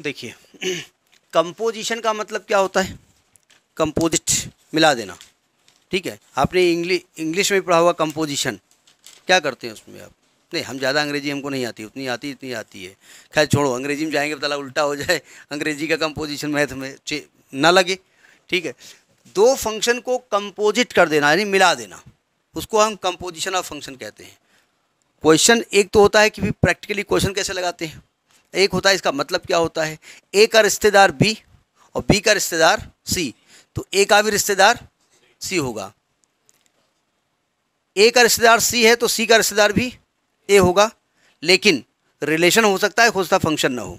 देखिए कंपोजिशन का मतलब क्या होता है कंपोजिट मिला देना ठीक है आपने इंग्लिश इंग्लिश में पढ़ा हुआ कंपोजिशन क्या करते हैं उसमें आप नहीं हम ज़्यादा अंग्रेजी हमको नहीं आती उतनी आती इतनी आती है खैर छोड़ो अंग्रेजी में जाएंगे पता उल्टा हो जाए अंग्रेजी का कंपोजिशन मैथ में ना लगे ठीक है दो फंक्शन को कंपोजिट कर देना यानी मिला देना उसको हम कंपोजिशन ऑफ फंक्शन कहते हैं क्वेश्चन एक तो होता है कि भी प्रैक्टिकली क्वेश्चन कैसे लगाते हैं एक होता है इसका मतलब क्या होता है ए का रिश्तेदार बी और बी का रिश्तेदार सी तो ए का भी रिश्तेदार सी होगा ए का रिश्तेदार सी है तो सी का रिश्तेदार भी ए होगा लेकिन रिलेशन हो सकता है खोजता फंक्शन ना हो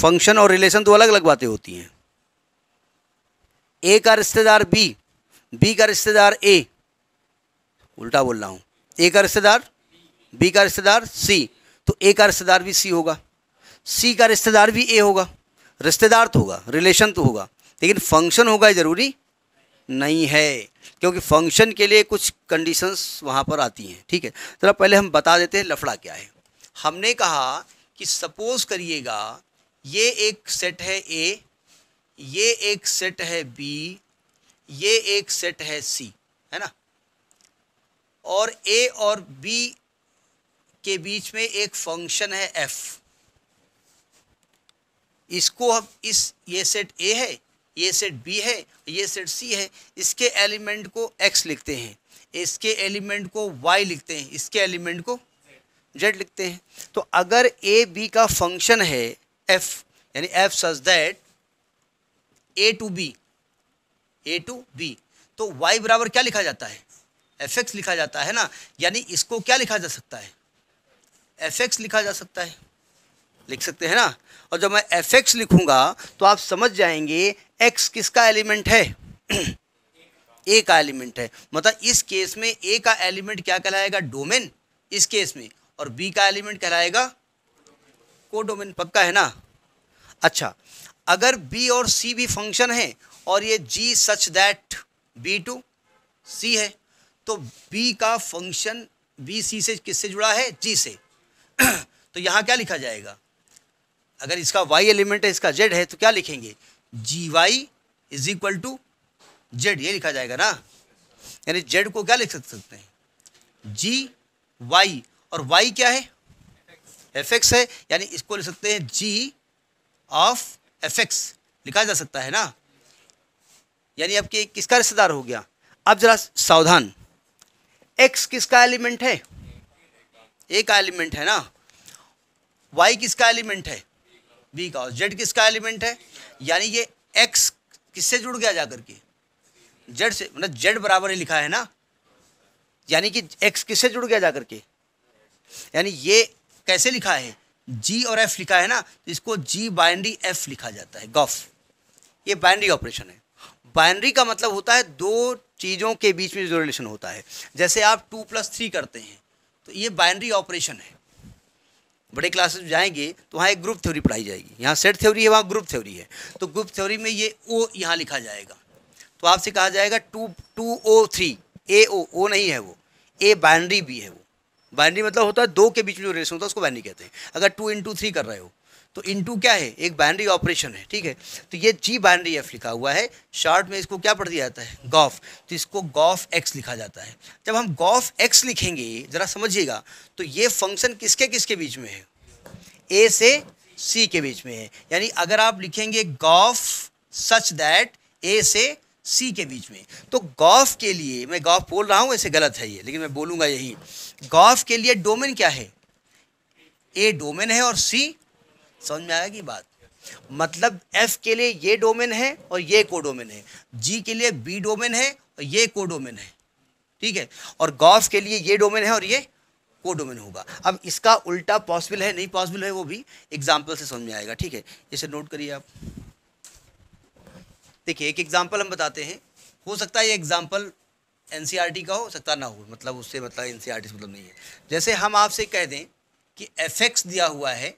फंक्शन और रिलेशन तो अलग अलग बातें होती हैं ए का रिश्तेदार बी बी का रिश्तेदार ए उल्टा बोल रहा हूँ ए का रिश्तेदार बी का रिश्तेदार सी तो ए का रिश्तेदार भी सी होगा सी का रिश्तेदार भी ए होगा रिश्तेदार तो होगा रिलेशन तो होगा लेकिन फंक्शन होगा ज़रूरी नहीं है क्योंकि फंक्शन के लिए कुछ कंडीशंस वहाँ पर आती हैं ठीक है ज़रा पहले हम बता देते हैं लफड़ा क्या है हमने कहा कि सपोज़ करिएगा ये एक सेट है ए ये एक सेट है बी ये एक सेट है सी है ना और ए और बी के बीच में एक फंक्शन है एफ इसको हम इस ये सेट ए है ये सेट बी है ये सेट सी है इसके एलिमेंट को एक्स लिखते हैं इसके एलिमेंट को वाई लिखते हैं इसके एलिमेंट को जेड लिखते हैं तो अगर ए बी का फंक्शन है एफ यानी F such that A to B A to B तो वाई बराबर क्या लिखा जाता है एफ एक्स लिखा जाता है ना यानी इसको क्या लिखा जा सकता है एफ एक्स लिखा जा सकता है लिख सकते हैं ना और जब मैं एफ एक्स लिखूंगा तो आप समझ जाएंगे एक्स किसका एलिमेंट है ए का एलिमेंट है मतलब इस केस में ए का एलिमेंट क्या कहलाएगा डोमेन इस केस में और बी का एलिमेंट कहलाएगा को डोमेन पक्का है ना अच्छा अगर बी और सी भी फंक्शन है और ये G such that B to C है तो बी का फंक्शन बी सी से किससे जुड़ा है जी से तो यहाँ क्या लिखा जाएगा अगर इसका वाई एलिमेंट है इसका जेड है तो क्या लिखेंगे G Y is equal to Z ये लिखा जाएगा ना यानी जेड को क्या लिख सकते हैं जी वाई और वाई क्या है एफ एक्स है यानी इसको लिख सकते हैं जी ऑफ एफ एक्स लिखा जा सकता है ना यानी आपके किसका रिश्तेदार हो गया अब जरा सावधान एक्स किसका एलिमेंट है ए का एलिमेंट है ना वाई किसका एलिमेंट है बी का और जेड किसका एलिमेंट है यानी ये एक्स किससे जुड़ गया जाकर के जेड से मतलब जेड बराबर ही लिखा है ना यानी कि एक्स किससे जुड़ गया जाकर के यानी ये कैसे लिखा है जी और एफ लिखा है ना तो इसको जी बाइनरी एफ लिखा जाता है गॉफ ये बाइनरी ऑपरेशन है बाइनरी का मतलब होता है दो चीज़ों के बीच में जो रिलेशन होता है जैसे आप टू प्लस थ्री करते हैं तो ये बाइनरी ऑपरेशन है बड़े क्लासेस में जाएंगे तो वहाँ एक ग्रुप थ्योरी पढ़ाई जाएगी यहाँ सेट थ्योरी है वहाँ ग्रुप थ्योरी है तो ग्रुप थ्योरी में ये ओ यहाँ लिखा जाएगा तो आपसे कहा जाएगा two two O three A O O नहीं है वो ए बाइनरी भी है वो बाइनरी मतलब होता है दो के बीच में जो रेशन होता है उसको बाइनरी कहते हैं अगर टू इंटू थ्री कर रहे हो तो इनटू क्या है एक बाइनरी ऑपरेशन है ठीक है तो ये जी बाइनरी एफ लिखा हुआ है शॉर्ट में इसको क्या पढ़ दिया जाता है गॉफ तो इसको गॉफ एक्स लिखा जाता है जब हम गॉफ एक्स लिखेंगे ज़रा समझिएगा तो ये फंक्शन किसके किसके बीच में है ए से सी के बीच में है यानी अगर आप लिखेंगे गॉफ सच दैट ए से सी के बीच में तो गॉफ के लिए मैं गॉफ बोल रहा हूँ ऐसे गलत है ये लेकिन मैं बोलूँगा यही गॉफ के लिए डोमेन क्या है ए डोमेन है और सी समझ में आएगी बात मतलब एफ के लिए ये डोमेन है और ये कोडोमेन है जी के लिए बी डोमेन है और ये कोडोमेन है ठीक है और गॉफ के लिए ये डोमेन है और ये कोडोमेन होगा अब इसका उल्टा पॉसिबल है नहीं पॉसिबल है वो भी एग्जाम्पल से समझ में आएगा ठीक है इसे नोट करिए आप देखिए एक एग्जाम्पल हम बताते हैं हो सकता है ये एग्जाम्पल एन e का हो सकता ना हो मतलब उससे मतलब एन e मतलब नहीं है जैसे हम आपसे कह दें कि एफ दिया हुआ है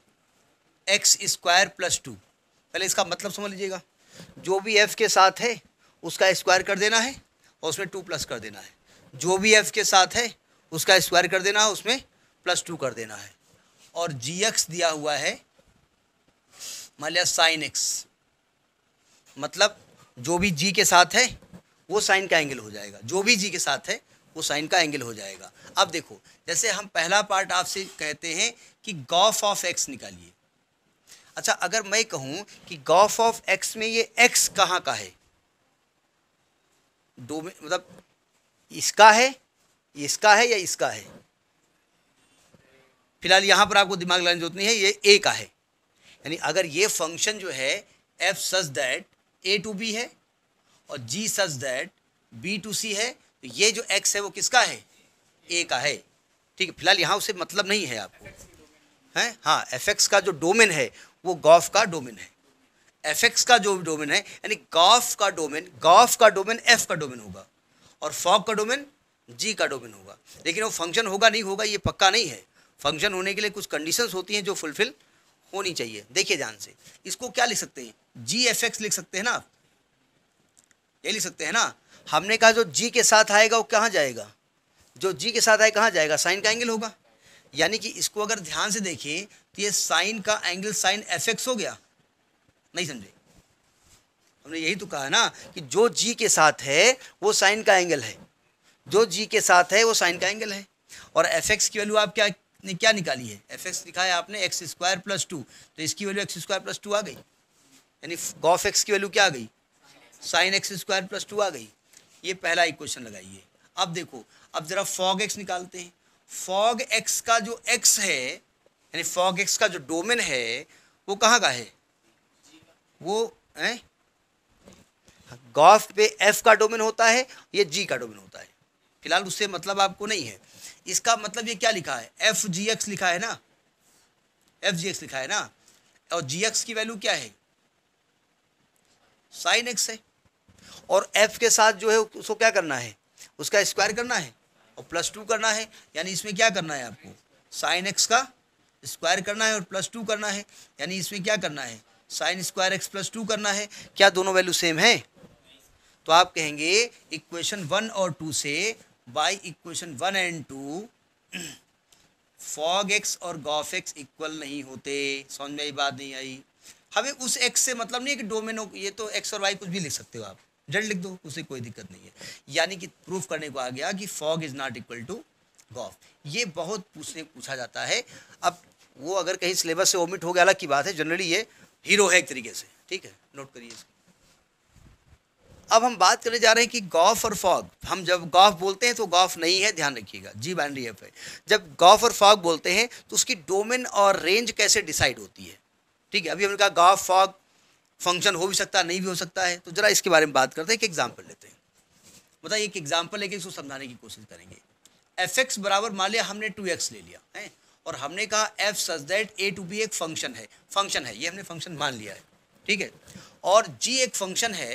एक्स स्क्वायर प्लस टू पहले इसका मतलब समझ लीजिएगा जो भी एफ़ के साथ है उसका स्क्वायर कर देना है और उसमें टू प्लस कर देना है जो भी एफ़ के साथ है उसका स्क्वायर कर देना है उसमें प्लस टू कर देना है और जी एक्स दिया हुआ है मान लिया साइन एक्स मतलब जो भी जी के साथ है वो साइन का एंगल हो जाएगा जो भी जी के साथ है वो साइन का एंगल हो जाएगा अब देखो जैसे हम पहला पार्ट आपसे कहते हैं कि गॉफ ऑफ एक्स निकालिए अच्छा अगर मैं कहूँ कि गॉफ ऑफ एक्स में ये एक्स कहाँ का है डोमे मतलब इसका है इसका है या इसका है फिलहाल यहां पर आपको दिमाग लगाने जरूरत नहीं है ये ए का है यानी अगर ये फंक्शन जो है F such that A to B है और G such that B to C है तो ये जो एक्स है वो किसका है ए का है ठीक है फिलहाल यहाँ उसे मतलब नहीं है आपको है हाँ एफ एक्स का जो डोमेन है वो गॉफ का डोमेन है एफ एक्स का जो डोमेन है यानी गॉफ का डोमेन गॉफ का डोमेन एफ का डोमेन होगा और फॉग का डोमेन जी का डोमेन होगा लेकिन वो फंक्शन होगा नहीं होगा ये पक्का नहीं है फंक्शन होने के लिए कुछ कंडीशंस होती हैं जो फुलफिल होनी चाहिए देखिए ध्यान से इसको क्या लिख सकते हैं जी एफ एक्स लिख सकते हैं ना ये लिख सकते हैं ना हमने कहा जो जी के साथ आएगा वो कहाँ जाएगा जो जी के साथ आए कहाँ जाएगा साइन का एंगल होगा यानी कि इसको अगर ध्यान से देखें तो ये साइन का एंगल साइन एफ हो गया नहीं समझे हमने यही तो कहा ना कि जो जी के साथ है वो साइन का एंगल है जो जी के साथ है वो साइन का एंगल है और एफ एक्स की वैल्यू आप क्या ने क्या निकाली है एफ एक्स लिखा है आपने एक्स स्क्वायर प्लस टू तो इसकी value x square plus two आ गई यानी गॉफ एक्स की वैल्यू क्या आ गई sine x square plus two आ गई ये पहला इक्वेशन लगाइए अब देखो अब ज़रा फॉग एक्स निकालते हैं फॉग एक्स का जो एक्स है यानी फॉग एक्स का जो डोमेन है वो कहाँ का है वो है गॉफ पे एफ का डोमेन होता है ये जी का डोमेन होता है फिलहाल उससे मतलब आपको नहीं है इसका मतलब ये क्या लिखा है एफ जी एक्स लिखा है ना एफ जी एक्स लिखा है ना और जी एक्स की वैल्यू क्या है साइन एक्स है और एफ के साथ जो है उसको क्या करना है उसका स्क्वायर करना है और प्लस टू करना है यानी इसमें क्या करना है आपको साइन एक्स का स्क्वायर करना है और प्लस टू करना है यानी इसमें क्या करना है sine square x plus two करना है क्या दोनों वैल्यू सेम है तो आप कहेंगे इक्वेशन वन और टू से by equation one and two fog x और गॉफ एक्स इक्वल नहीं होते समझ में आई बात नहीं आई हमें उस एक्स से मतलब नहीं है कि डोमेनो ये तो एक्स और वाई कुछ भी लिख सकते हो आप जल्द लिख दो उसे कोई दिक्कत नहीं है यानी कि प्रूफ करने को आ गया कि fog is not equal to gof ये बहुत पूछने पूछा जाता है अब वो अगर कहीं सिलेबस से ओमिट हो गया अलग की बात है जनरली ये हीरो है एक तरीके से ठीक है नोट करिए इसको अब हम बात करने जा रहे हैं कि गॉफ और फॉग हम जब गॉफ बोलते हैं तो गॉफ नहीं है ध्यान रखिएगा जी बाइनरी एफ है जब गॉफ और फॉग बोलते हैं तो उसकी डोमेन और रेंज कैसे डिसाइड होती है ठीक है अभी हमने कहा गॉफ फॉग फंक्शन हो भी सकता है नहीं भी हो सकता है तो ज़रा इसके बारे में बात करते हैं एक एग्जाम्पल लेते हैं मतलब एक एग्जाम्पल लेके इसको समझाने की कोशिश करेंगे एफ एक्स बराबर मान लिया हमने टू एक्स ले लिया है और हमने कहा F such that A to B एक फंक्शन है फंक्शन है ये हमने फंक्शन मान लिया है ठीक है और जी एक फंक्शन है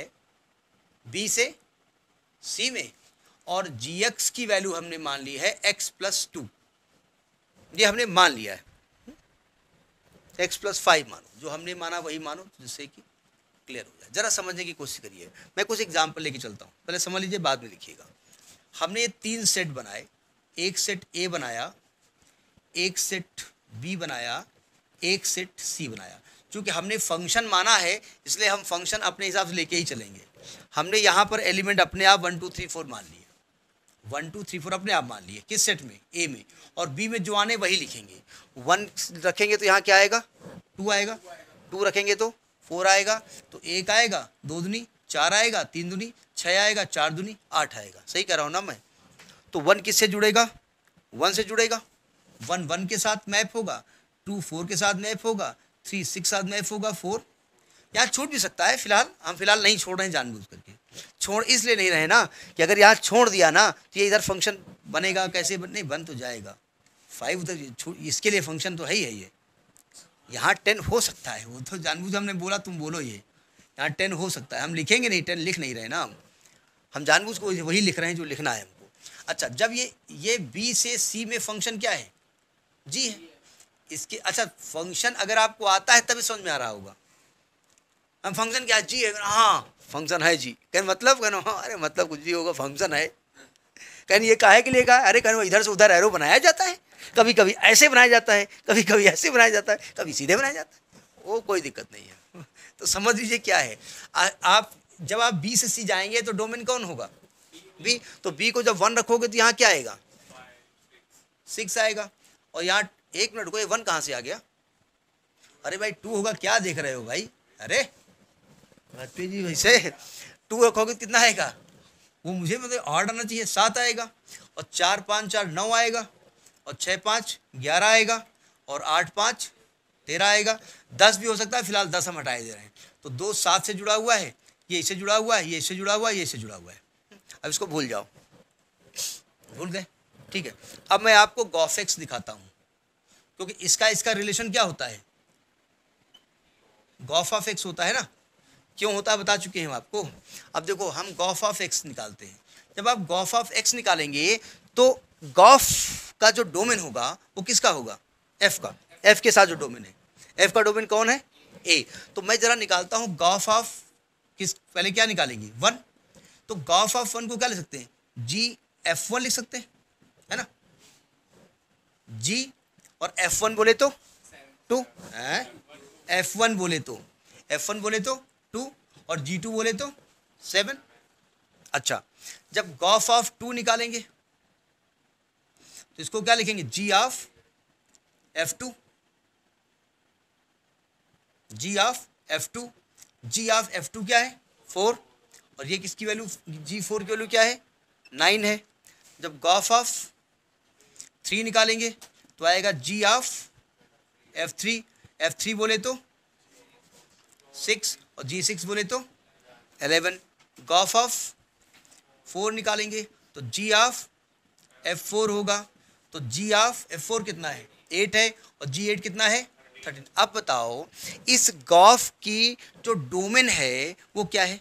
बी से सी में और जी एक्स की वैल्यू हमने मान ली है एक्स प्लस टू ये हमने मान लिया है एक्स प्लस फाइव मानो जो हमने माना वही मानो जिससे कि क्लियर हो जाए ज़रा समझने की कोशिश करिए मैं कुछ एग्जाम्पल लेके चलता हूँ पहले समझ लीजिए बाद में लिखिएगा हमने ये तीन सेट बनाए एक सेट ए बनाया एक सेट बी बनाया एक सेट सी बनाया क्योंकि हमने फंक्शन माना है इसलिए हम फंक्शन अपने हिसाब से लेके ही चलेंगे हमने यहाँ पर एलिमेंट अपने आप वन टू थ्री फोर मान लिए वन टू थ्री फोर अपने आप मान लिए किस सेट में ए में और बी में जो आने वही लिखेंगे वन रखेंगे तो यहाँ क्या आएगा टू आएगा टू रखेंगे तो फोर आएगा तो एक आएगा दो दुनी चार आएगा तीन दुनी छः आएगा चार दुनी आठ आएगा सही कह रहा हूँ ना मैं तो वन किससे जुड़ेगा वन से जुड़ेगा वन वन के साथ मैप होगा टू फोर के साथ मैप होगा थ्री सिक्स साथ मैप होगा फोर यहाँ छूट भी सकता है फिलहाल हम फिलहाल नहीं छोड़ रहे हैं जानबूझ करके छोड़ इसलिए नहीं रहे ना कि अगर यहाँ छोड़ दिया ना तो ये इधर फंक्शन बनेगा कैसे बन नहीं बन तो जाएगा फाइव उधर छूट इसके लिए फंक्शन तो है ही है ये यहाँ टेन हो सकता है वो तो जानबूझ हमने बोला तुम बोलो ये यहाँ टेन हो सकता है हम लिखेंगे नहीं टेन लिख नहीं रहे ना हम हम जानबूझ को वही लिख रहे हैं जो लिखना है हमको अच्छा जब ये ये बी से सी में फंक्शन क्या है जी है इसके अच्छा फंक्शन अगर आपको आता है तभी समझ में आ रहा होगा हम फंक्शन क्या जी है हाँ फंक्शन है जी कहें मतलब कहना हाँ अरे मतलब कुछ भी होगा फंक्शन है कहें ये काहे के लिए कहा अरे कहीं इधर से उधर एरो बनाया जाता है कभी कभी ऐसे बनाया जाता है कभी कभी ऐसे बनाया जाता है कभी सीधे बनाया जाता है वो कोई दिक्कत नहीं है तो समझ लीजिए क्या है आ, आप जब आप बी से सी जाएंगे तो डोमेन कौन होगा बी तो बी को जब वन रखोगे तो यहाँ क्या आएगा सिक्स आएगा और यहाँ एक मिनट को ये वन कहाँ से आ गया अरे भाई टू होगा क्या देख रहे हो भाई अरे जी वैसे टू रखोगे तो कितना आएगा वो मुझे मतलब आठ आना चाहिए सात आएगा और चार पाँच चार नौ आएगा और छः पाँच ग्यारह आएगा और आठ पाँच तेरह आएगा दस भी हो सकता है फिलहाल दस हम हटाए दे रहे हैं तो दो सात से जुड़ा हुआ है ये इससे जुड़ा हुआ है ये इससे जुड़ा हुआ है ये इससे जुड़ा हुआ है अब इसको भूल जाओ भूल गए ठीक है अब मैं आपको गॉफेक्स दिखाता हूँ क्योंकि इसका इसका रिलेशन क्या होता है गॉफ ऑफ एक्स होता है ना क्यों होता है बता चुके हैं आपको अब देखो हम गॉफ ऑफ एक्स निकालते हैं जब आप गॉफ ऑफ एक्स निकालेंगे तो गॉफ का जो डोमेन होगा वो किसका होगा एफ का एफ के साथ जो डोमेन है एफ का डोमेन कौन है ए तो मैं ज़रा निकालता हूँ गॉफ ऑफ किस पहले क्या निकालेंगे वन तो गॉफ ऑफ वन को क्या लिख सकते हैं जी एफ वन लिख सकते हैं है ना जी और एफ वन बोले तो टू एफ वन बोले तो एफ वन बोले तो टू और जी टू बोले तो सेवन अच्छा जब गॉफ ऑफ टू निकालेंगे तो इसको क्या लिखेंगे G of F two G of F two G of F two क्या है फोर और ये किसकी वैल्यू जी फोर की वैल्यू क्या है नाइन है जब गॉफ ऑफ थ्री निकालेंगे तो आएगा G of F three F three बोले तो सिक्स और जी सिक्स बोले तो एलेवन गॉफ ऑफ फोर निकालेंगे तो जी ऑफ एफ फोर होगा तो जी ऑफ एफ फोर कितना है एट है और जी एट कितना है थर्टीन अब बताओ इस गॉफ की जो डोमेन है वो क्या है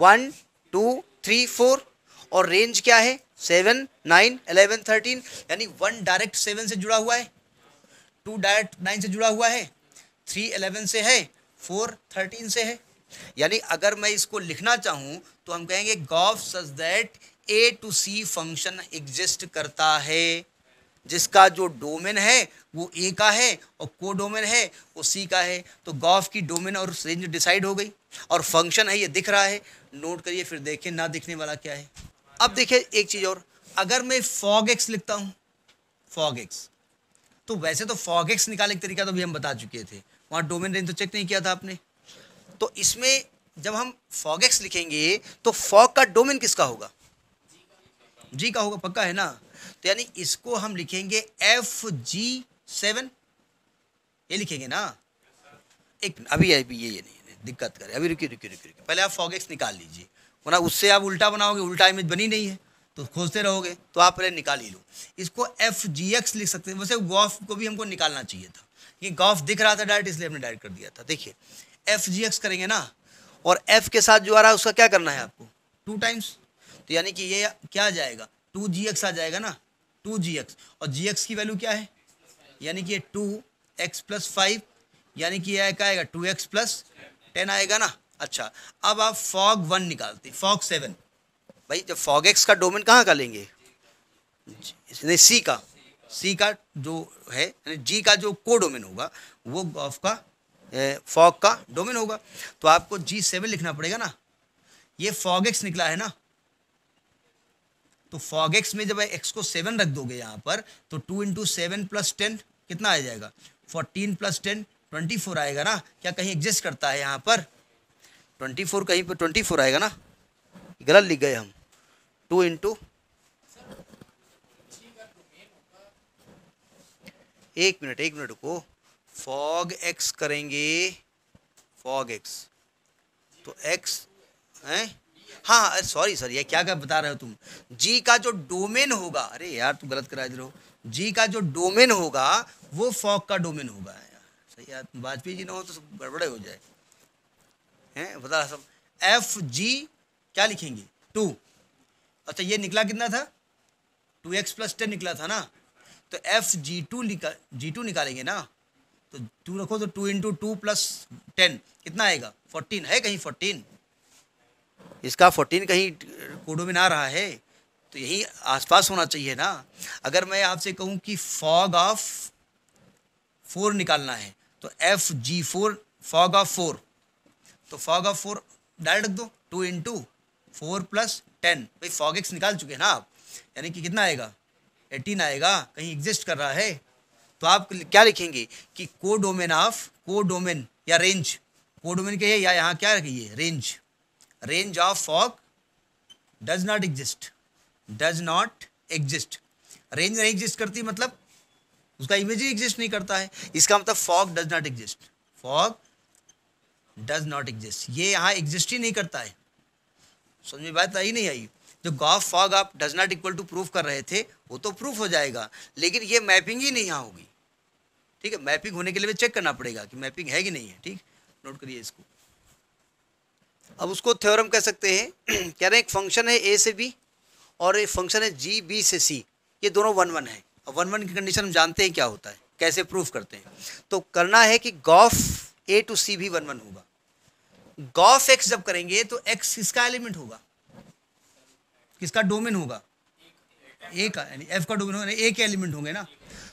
वन टू थ्री फोर और रेंज क्या है सेवन नाइन अलेवन थर्टीन यानी वन डायरेक्ट सेवन से जुड़ा हुआ है टू डायरेक्ट नाइन से जुड़ा हुआ है थ्री अलेवन से है फोर थर्टीन से है यानी अगर मैं इसको लिखना चाहूं तो हम कहेंगे gof such that A to C function exist करता है जिसका जो डोमेन है वो ए का है और को डोमेन है वो सी का है तो गॉफ की डोमेन और रेंज डिसाइड हो गई और फंक्शन है ये दिख रहा है नोट करिए फिर देखें ना दिखने वाला क्या है अब देखिए एक चीज़ और अगर मैं फॉग एक्स लिखता हूँ फॉग एक्स तो वैसे तो फॉग एक्स निकालने का तरीका तो भी हम बता चुके थे वहाँ डोमेन रेंज तो चेक नहीं किया था आपने तो इसमें जब हम फॉग एक्स लिखेंगे तो फॉग का डोमेन किसका होगा जी का होगा पक्का है ना तो यानी इसको हम लिखेंगे एफ जी सेवन ये लिखेंगे ना एक अभी अभी ये ये नहीं दिक्कत करे अभी रुकिए रुकिए रुकिए रुकिए पहले आप फॉगेक्स निकाल लीजिए वरना उससे आप उल्टा बनाओगे उल्टा इमेज बनी नहीं है तो खोजते रहोगे तो आप पहले निकाल ही लो इसको एफ जी एक्स लिख सकते हैं वैसे गॉफ को भी हमको निकालना चाहिए था ये गॉफ दिख रहा था डायरेक्ट इसलिए हमने डायरेक्ट कर दिया था देखिए एफ जी एक्स करेंगे ना और एफ के साथ जो आ रहा है उसका क्या करना है आपको टू टाइम्स तो यानी कि ये क्या जाएगा टू जी एक्स आ जाएगा ना टू जी एक्स और जी एक्स की वैल्यू क्या है यानी कि ये टू एक्स प्लस फाइव यानी कि यह क्या आएगा टू एक्स प्लस टेन आएगा ना अच्छा अब आप फॉग वन निकालते हैं फॉग सेवन भाई जब फॉग एक्स का डोमेन कहाँ का लेंगे सी का सी का जो है यानी जी का जो को डोमेन होगा वो गॉफ का फॉग का डोमेन होगा तो आपको जी सेवन लिखना पड़ेगा ना ये फॉग एक्स निकला है ना तो फॉग एक्स में जब एक्स को सेवन रख दोगे यहाँ पर तो two into seven plus ten कितना आ जाएगा fourteen plus ten twenty four आएगा ना क्या कहीं एग्जिस्ट करता है यहाँ पर ट्वेंटी फोर कहीं पर ट्वेंटी फोर आएगा ना गलत लिख गए हम टू इंटू एक मिनट एक मिनट को फॉग एक्स करेंगे फॉग एक्स तो एक्स हैं हाँ अरे सॉरी सॉरी ये क्या क्या बता रहे हो तुम जी का जो डोमेन होगा अरे यार तू गलत करा इधर हो जी का जो डोमेन होगा वो फॉक का डोमेन होगा सही यार वाजपेयी जी ना हो तो सब गड़बड़े हो जाए हैं बता सब एफ जी क्या लिखेंगे टू अच्छा ये निकला कितना था टू एक्स प्लस टेन निकला था ना तो एफ जी टू निकाल जी टू निकालेंगे ना तो टू रखो तो two into two plus ten कितना आएगा फोर्टीन है कहीं फोर्टीन इसका फोर्टीन कहीं कोडो में ना रहा है तो यही आसपास होना चाहिए ना अगर मैं आपसे कहूँ कि फॉग ऑफ फोर निकालना है तो F G four fog of four तो फॉग ऑफ फोर डायरेक्ट रख दो two into four plus ten भाई फॉग एक्स निकाल चुके हैं ना आप यानी कि कितना आएगा एटीन आएगा कहीं एग्जिस्ट कर रहा है तो आप क्या लिखेंगे कि codomain of codomain या रेंज को डोमेन क्या है या यहाँ क्या रखिए range range of fog does not exist does not exist range नहीं exist करती मतलब उसका इमेज ही exist नहीं करता है इसका मतलब fog does not exist fog does not exist ये यहाँ exist ही नहीं करता है समझ में बात आई नहीं आई जो गॉफ फॉग आप does not equal to proof कर रहे थे वो तो प्रूफ हो जाएगा लेकिन ये मैपिंग ही नहीं यहाँ होगी ठीक है मैपिंग होने के लिए चेक करना पड़ेगा कि मैपिंग है कि नहीं है ठीक नोट करिए इसको अब उसको थ्योरम कह सकते हैं कह रहे हैं एक फंक्शन है ए से बी और एक फंक्शन है जी बी से सी ये दोनों वन वन है अब वन वन की कंडीशन हम जानते हैं क्या होता है कैसे प्रूफ करते हैं तो करना है कि गॉफ ए टू सी भी वन वन होगा गॉफ एक्स जब करेंगे तो एक्स किसका एलिमेंट होगा किसका डोमेन होगा ए का यानी एफ का डोमेन होगा ए के एलिमेंट होंगे ना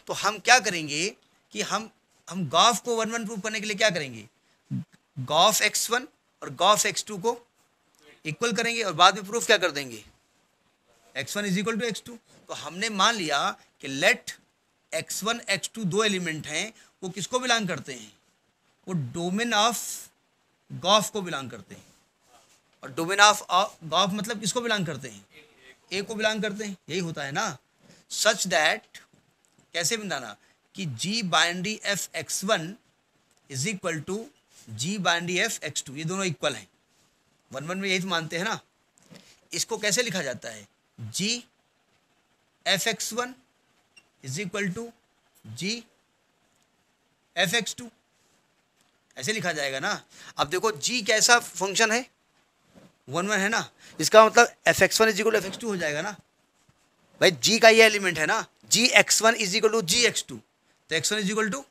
तो हम क्या करेंगे कि हम हम गॉफ को वन वन प्रूफ करने के लिए क्या करेंगे गॉफ एक्स वन और गॉफ एक्स टू को इक्वल करेंगे और बाद में प्रूफ क्या कर देंगे x one is equal to x two तो हमने मान लिया कि let x one x two दो एलिमेंट हैं वो किसको बिलोंग करते हैं वो डोमेन ऑफ गॉफ को बिलोंग करते हैं और डोमेन ऑफ गॉफ मतलब किसको बिलोंग करते हैं ए को बिलोंग करते हैं यही होता है ना सच दैट कैसे बनाना कि जी बाइंड्री F x one is equal to G बाइंडी एफ एक्स टू ये दोनों इक्वल हैं वन वन में यही तो मानते हैं ना इसको कैसे लिखा जाता है G F x one is equal to G F x two ऐसे लिखा जाएगा ना अब देखो जी कैसा फंक्शन है वन वन है ना इसका मतलब F x one is equal to F x two हो जाएगा ना भाई जी का ये एलिमेंट है ना G x one is equal to G x two तो x one is equal to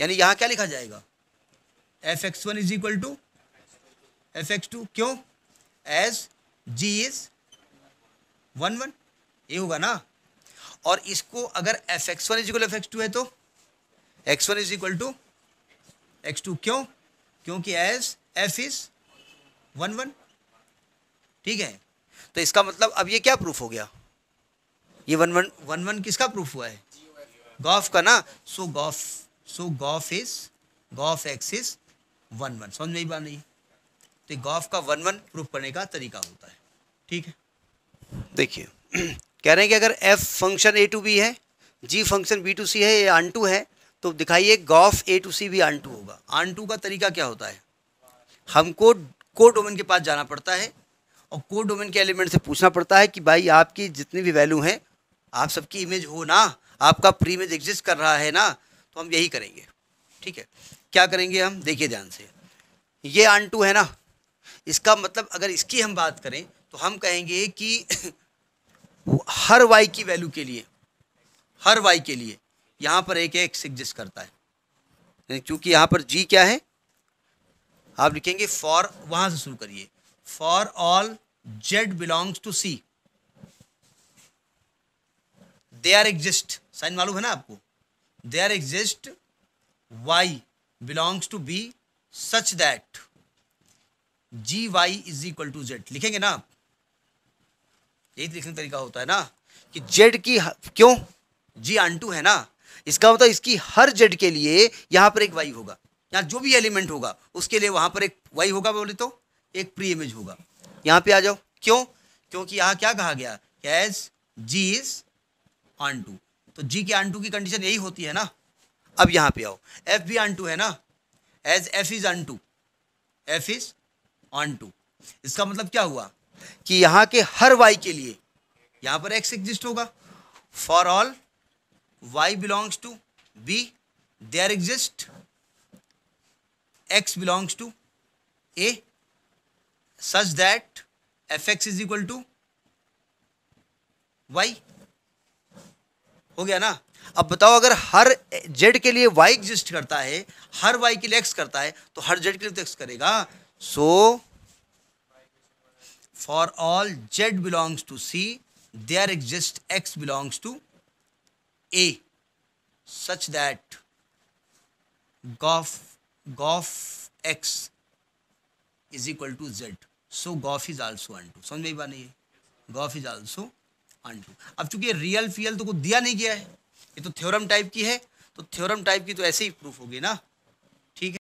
यानी यहाँ क्या लिखा जाएगा F x one is equal to F x two क्यों as G is one one ये होगा ना और इसको अगर F x one is equal F x two है तो x one is equal to x two क्यों क्योंकि as F is one one ठीक है तो इसका मतलब अब ये क्या प्रूफ हो गया ये वन वन वन वन किसका प्रूफ हुआ है गॉफ का ना so gof so gof is gof x is one one समझ में बात नहीं तो गॉफ का वन वन प्रूफ करने का तरीका होता है ठीक है देखिए कह रहे हैं कि अगर F function A to B है G function B to C है या आन टू है तो दिखाइए गॉफ ए टू सी भी आन टू होगा आन टू का तरीका क्या होता है हमको को डोमेन के पास जाना पड़ता है और को डोमेन के एलिमेंट से पूछना पड़ता है कि भाई आपकी जितनी भी वैल्यू हैं आप सबकी इमेज हो ना आपका प्री इमेज एग्जिस्ट कर रहा है ना तो हम यही करेंगे ठीक है क्या करेंगे हम देखिए ध्यान से ये आन टू है ना इसका मतलब अगर इसकी हम बात करें तो हम कहेंगे कि हर वाई की वैल्यू के लिए हर वाई के लिए यहाँ पर एक एक्स एग्जिस्ट करता है क्योंकि यहाँ पर जी क्या है आप लिखेंगे फॉर वहाँ से शुरू करिए for all Z belongs to C there exist sign मालूम है ना आपको there exist Y belongs to B such that G Y is equal to Z लिखेंगे ना यही तो लिखने तरीका होता है ना कि जेड की क्यों जी अंटू है ना इसका मतलब इसकी हर जेड के लिए यहां पर एक वाई होगा यहां जो भी एलिमेंट होगा उसके लिए वहां पर एक वाई होगा बोले तो एक प्री इमेज होगा यहां पे आ जाओ क्यों क्योंकि यहां क्या कहा गया एज जी इज आंटू तो जी के आंटू की कंडीशन यही होती है ना अब यहां पे आओ एफ भी अन टू है ना as F is onto F is onto इसका मतलब क्या हुआ कि यहां के हर वाई के लिए यहां पर एक्स एग्जिस्ट होगा for all Y belongs to B there exist x belongs to A such that F x is equal to Y हो गया ना अब बताओ अगर हर जेड के लिए वाई एग्जिस्ट करता है हर वाई के लिए एक्स करता है तो हर जेड के लिए तो एक्स करेगा so for all Z belongs to C there exist x belongs to A such that gof gof x is equal to Z so gof is also onto समझ में बात नहीं है गॉफ इज आल्सो अनटू अब चूंकि real फियल तो कुछ दिया नहीं गया है ये तो थ्योरम टाइप की है तो थ्योरम टाइप की तो ऐसे ही प्रूफ होगी ना